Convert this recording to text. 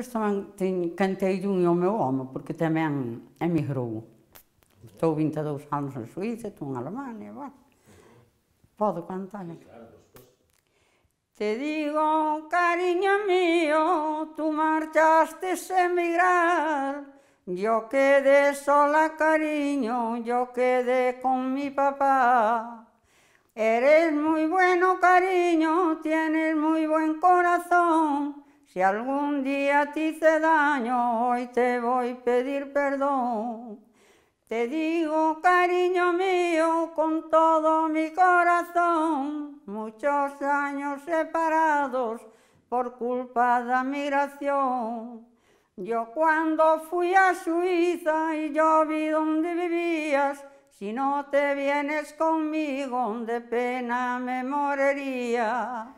depois também tenho, cantei de um ao meu porque também emigrou. Estou 22 anos na Suíça, estou na Alemanha, bueno. Puedo cantar. Te digo, cariño mío, tú marchaste a emigrar. Yo quedé sola, cariño, yo quedé con mi papá. Eres muy bueno, cariño, tienes muy buen corazón. Si algún día te hice daño, hoy te voy a pedir perdón. Te digo, cariño mío, con todo mi corazón, muchos años separados por culpa de la migración. Yo cuando fui a Suiza y yo vi donde vivías, si no te vienes conmigo, de pena me moriría.